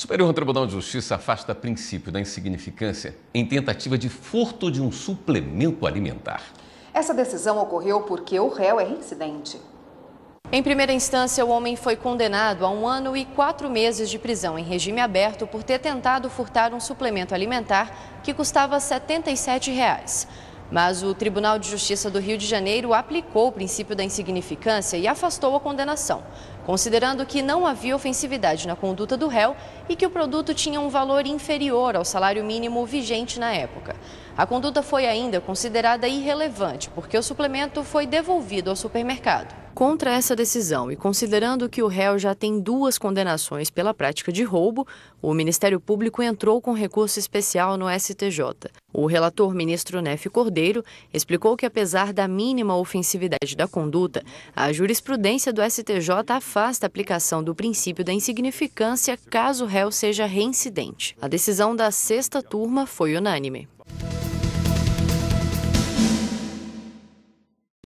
Superior Tribunal de Justiça afasta princípio da insignificância em tentativa de furto de um suplemento alimentar. Essa decisão ocorreu porque o réu é reincidente. Em primeira instância, o homem foi condenado a um ano e quatro meses de prisão em regime aberto por ter tentado furtar um suplemento alimentar que custava R$ 77. Reais. Mas o Tribunal de Justiça do Rio de Janeiro aplicou o princípio da insignificância e afastou a condenação, considerando que não havia ofensividade na conduta do réu e que o produto tinha um valor inferior ao salário mínimo vigente na época. A conduta foi ainda considerada irrelevante, porque o suplemento foi devolvido ao supermercado. Contra essa decisão e considerando que o réu já tem duas condenações pela prática de roubo, o Ministério Público entrou com recurso especial no STJ. O relator ministro Nef Cordeiro explicou que, apesar da mínima ofensividade da conduta, a jurisprudência do STJ afasta a aplicação do princípio da insignificância caso o réu seja reincidente. A decisão da sexta turma foi unânime.